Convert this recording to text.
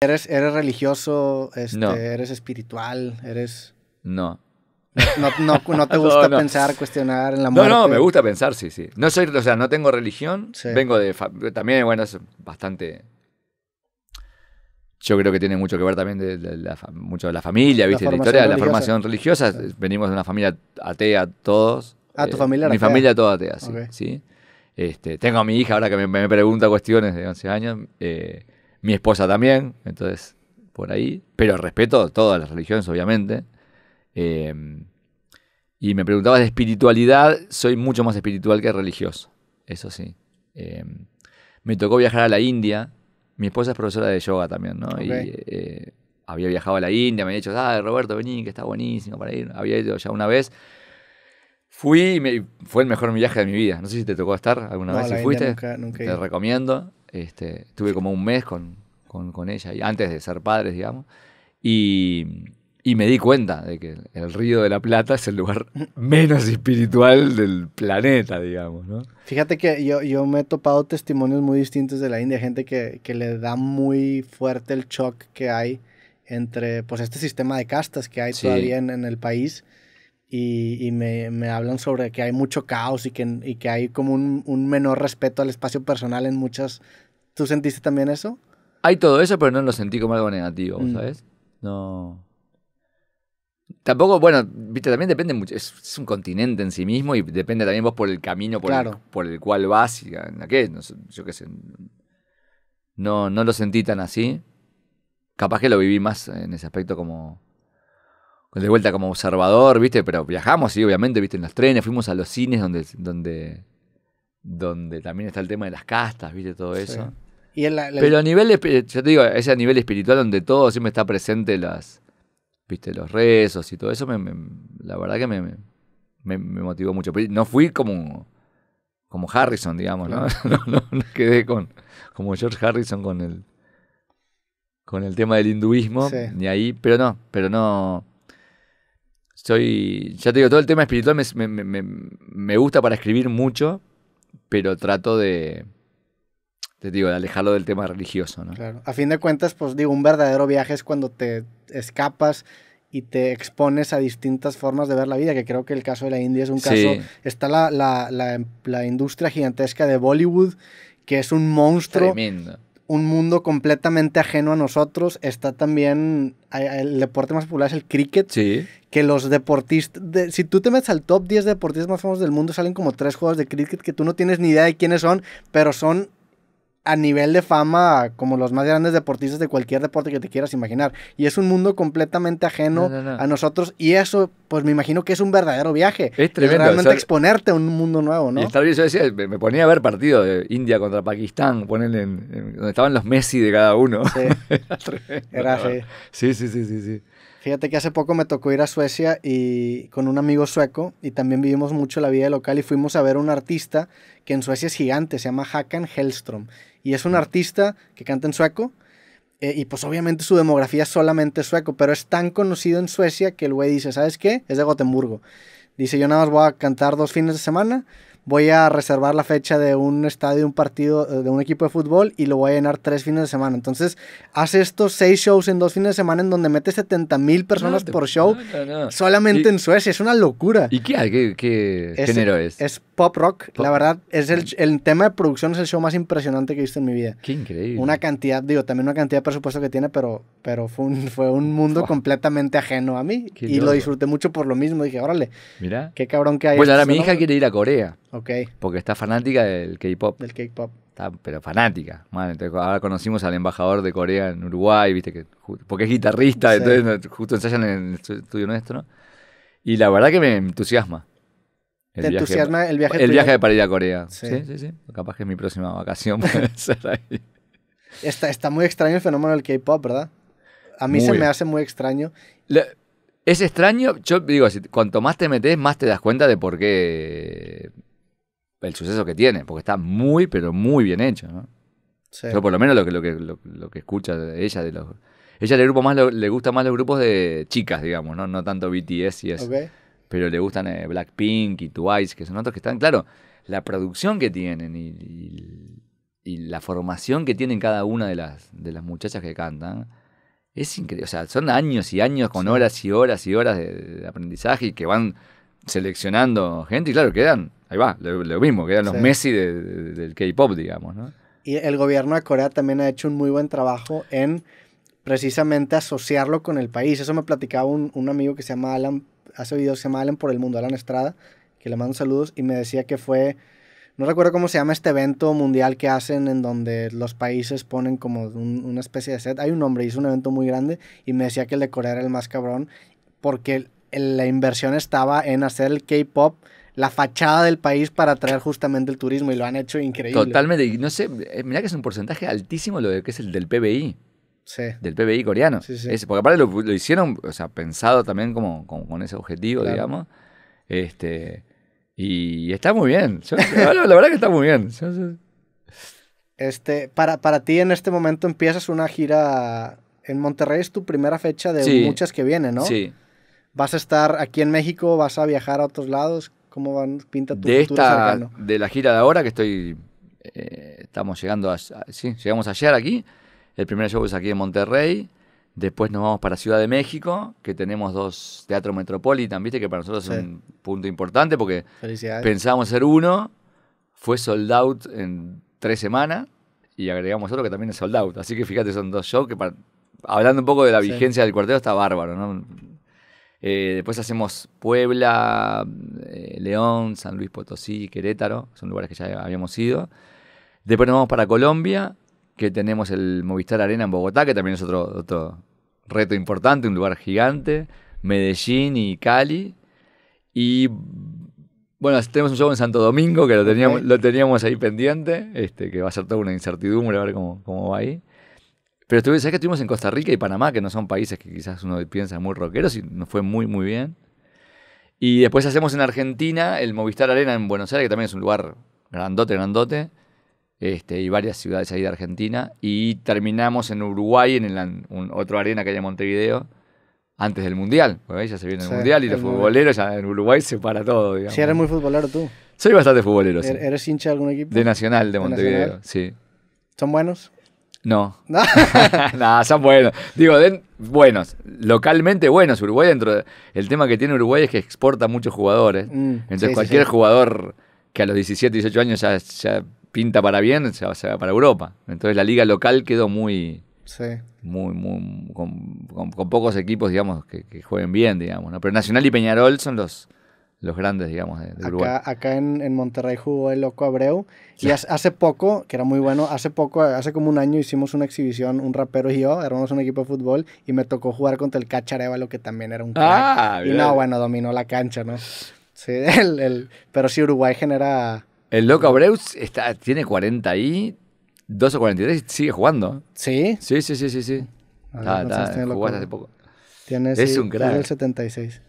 Eres, religioso, este, eres espiritual, eres. No. No, te gusta pensar, cuestionar en la muerte. No, no, me gusta pensar, sí, sí. No soy, o sea, no tengo religión. Vengo de. También, bueno, es bastante. Yo creo que tiene mucho que ver también de, la, mucho de la familia, ¿viste? La, historia la formación religiosa. Venimos de una familia atea todos. Ah, tu eh, familia Mi familia toda atea, sí. Este, tengo a mi hija ahora que me, pregunta cuestiones de 11 años. Eh, mi esposa también, entonces por ahí, pero respeto todas las religiones, obviamente. Em, y me preguntabas de espiritualidad, soy mucho más espiritual que religioso, eso sí. Em, me tocó viajar a la India, mi esposa es profesora de yoga también, ¿no? Eh, había viajado a la India, me había dicho, ah, Roberto, vení, que está buenísimo para ir, había ido ya una vez. Fui y fue el mejor viaje de mi vida. No sé si te tocó estar alguna vez si fuiste. te recomiendo. Este, tuve como un mes con, con, ella, antes de ser padres, digamos. Y, me di cuenta de que el Río de la Plata es el lugar menos espiritual del planeta, digamos, ¿no? Fíjate que yo, yo me he topado testimonios muy distintos de la India, gente que, que le da muy fuerte el shock que hay entre, pues, este sistema de castas que hay todavía en, el país y, me, me, hablan sobre que hay mucho caos y que, y que hay como un, un menor respeto al espacio personal en muchas ¿Tú sentiste también eso? Hay todo eso, pero no lo sentí como algo negativo, mm. ¿sabes? No. Tampoco, bueno, viste, también depende mucho. Es, un continente en sí mismo y depende también vos por el camino por, claro. el, por el cual vas y en la que, yo qué sé. No, no lo sentí tan así. Capaz que lo viví más en ese aspecto como. De vuelta como observador, viste, pero viajamos, sí, obviamente, viste, en los trenes, fuimos a los cines donde. donde. donde también está el tema de las castas, viste, todo eso. Pero a nivel, eh, yo te digo, ese a nivel espiritual donde todo siempre está presente las, viste, los rezos y todo eso, la verdad que me, me, motivó mucho. Pero no fui como, como Harrison, digamos, ¿no? No, quedé con, como George Harrison con el, con el tema del hinduismo, ni ahí, pero no, pero no... Soy, ya te digo, todo el tema espiritual me gusta para escribir mucho, pero trato de te digo, alejalo alejarlo del tema religioso, ¿no? Claro. A fin de cuentas, pues digo, un verdadero viaje es cuando te escapas y te expones a distintas formas de ver la vida, que creo que el caso de la India es un caso... Está la, industria gigantesca de Bollywood, que es un monstruo. Tremendo. Un mundo completamente ajeno a nosotros. Está también el deporte más popular es el cricket. Sí. Que los deportistas. si tú te metes al top 10 deportistas más famosos del mundo, salen como tres juegos de cricket que tú no tienes ni idea de quiénes son, pero son a nivel de fama como los más grandes deportistas de cualquier deporte que te quieras imaginar. Y es un mundo completamente ajeno a nosotros. Y eso, pues me imagino que es un verdadero viaje. Es tremendo. realmente exponerte a un mundo nuevo, ¿no? me ponía a ver partido de India contra Pakistán, ponen en, donde estaban los Messi de cada uno. Sí. Sí, sí, sí, sí. sí. Fíjate que hace poco me tocó ir a Suecia y con un amigo sueco y también vivimos mucho la vida local y fuimos a ver un artista que en Suecia es gigante, se llama Hakan Hellström y es un mm. artista que canta en sueco eh, y pues obviamente su demografía es solamente sueco, pero es tan conocido en Suecia que el güey dice, ¿sabes qué? Es de Gotemburgo. Dice, yo nada más voy a cantar dos fines de semana voy a reservar la fecha de un estadio, un partido, eh, de un equipo de fútbol y lo voy a llenar tres fines de semana. Entonces, hace estos seis shows en dos fines de semana en donde mete 70.000 mil personas por show solamente en Suecia. Es una locura. ¿Y qué, género es? Es pop rock. La verdad, es el, el, tema de producción es el show más impresionante que he visto en mi vida. Qué increíble. Una cantidad, digo, también una cantidad de presupuesto que tiene, pero, pero fue, un, fue un mundo completamente ajeno a mí. y lo disfruté mucho por lo mismo. Dije, órale, Mira. qué cabrón que hay. Pues ahora este mi hija quiere ir a Corea. Porque está fanática del K-pop. Del K-pop. pero fanática. ahora conocimos al embajador de Corea en Uruguay, viste que porque es guitarrista, entonces justo ensayan en el estudio nuestro. Y la verdad que me entusiasma. ¿Te entusiasma el viaje? El viaje de para a Corea. Sí. sí, sí, Capaz que es mi próxima vacación ser ahí. Está, está muy extraño el fenómeno del K-pop, ¿verdad? A mí se me hace muy extraño. es extraño, yo digo, cuanto más te metes, más te das cuenta de por qué el suceso que tiene, porque está muy, pero muy bien hecho. ¿no? Yo por lo menos lo que, lo que, lo, que escucha de ella de los... Ella le, grupo más, le gusta más los grupos de chicas, digamos, no, no tanto BTS y eso. Pero le gustan eh, Blackpink y Twice, que son otros que están, claro, la producción que tienen y, la formación que tienen cada una de las, de las muchachas que cantan. Es increíble, o sea, son años y años con horas y horas y horas de, de aprendizaje y que van seleccionando gente y claro, quedan, ahí va, lo, mismo, quedan los Messi del K-Pop, digamos, ¿no? Y el gobierno de Corea también ha hecho un muy buen trabajo en precisamente asociarlo con el país. Eso me platicaba un, amigo que se llama Alan, hace videos que se llama Alan por el mundo, Alan Estrada, que le mando saludos y me decía que fue, no recuerdo cómo se llama este evento mundial que hacen en donde los países ponen como una especie de set. Hay un hombre, hizo un evento muy grande y me decía que el de Corea era el más cabrón porque la inversión estaba en hacer el K-pop la fachada del país para atraer justamente el turismo y lo han hecho increíble. Totalmente, no sé, eh, mira que es un porcentaje altísimo lo de que es el del PBI. Sí. Del PBI coreano. Sí, sí. porque aparte lo, hicieron, o sea, pensado también como, con ese objetivo, digamos. Este, y está muy bien. la, verdad que está muy bien. Este, para, para ti en este momento empiezas una gira en Monterrey, es tu primera fecha de muchas que vienen, ¿no? Sí. ¿Vas a estar aquí en México? ¿Vas a viajar a otros lados? ¿Cómo van? pinta tu de esta, De la gira de ahora que estoy... Eh, estamos llegando a... Sí, llegamos ayer aquí. El primer show es aquí en Monterrey. Después nos vamos para Ciudad de México, que tenemos dos Teatro Metropolitan, ¿viste? Que para nosotros es un punto importante porque pensábamos ser uno, fue sold out en tres semanas y agregamos otro que también es sold out. Así que fíjate, son dos shows que para, hablando un poco de la vigencia del cuarteto está bárbaro, ¿no? Eh, después hacemos Puebla, eh, León, San Luis Potosí, Querétaro, son lugares que ya habíamos ido. Después nos vamos para Colombia, que tenemos el Movistar Arena en Bogotá, que también es otro, reto importante, un lugar gigante. Medellín y Cali. Y bueno, tenemos un show en Santo Domingo que lo teníamos, ahí pendiente, este, que va a ser toda una incertidumbre a ver cómo va ahí. Pero sabes que estuvimos en Costa Rica y Panamá, que no son países que quizás uno piensa muy rockeros, y nos fue muy, muy bien. Y después hacemos en Argentina el Movistar Arena en Buenos Aires, que también es un lugar grandote, grandote, este, y varias ciudades ahí de Argentina. Y terminamos en Uruguay, en el, otro arena que hay en Montevideo, antes del Mundial. ya se viene el Mundial y los futboleros, en Uruguay se para todo. Si sí, eres muy futbolero tú. Soy bastante futbolero. ¿Er-, ¿Eres hincha de algún equipo? De Nacional, de, Montevideo, sí. ¿Son buenos? No. no, son buenos. Digo, buenos. Localmente buenos. Uruguay dentro El tema que tiene Uruguay es que exporta muchos jugadores. Mm, Entonces cualquier jugador que a los 17, 18 años ya, pinta para bien, se va para Europa. Entonces la liga local quedó muy... Sí. Muy, muy, con, pocos equipos, digamos, que, que, jueguen bien, digamos. Pero Nacional y Peñarol son los, los grandes, digamos, de, acá, Uruguay. Acá en, Monterrey jugó el Loco Abreu. Y hace, poco, que era muy bueno, hace poco, hace como un año hicimos una exhibición, un rapero y yo, éramos un equipo de fútbol, y me tocó jugar contra el Cacharevalo, que también era un crack. Ah, y no, bueno, dominó la cancha, ¿no? Sí, el, pero sí, Uruguay genera... El Loco Abreu está, tiene 40 y... 2 o 43 sigue jugando. ¿Sí? Sí, sí, sí, sí. sí. Ah, hace poco. es un crack. el 76.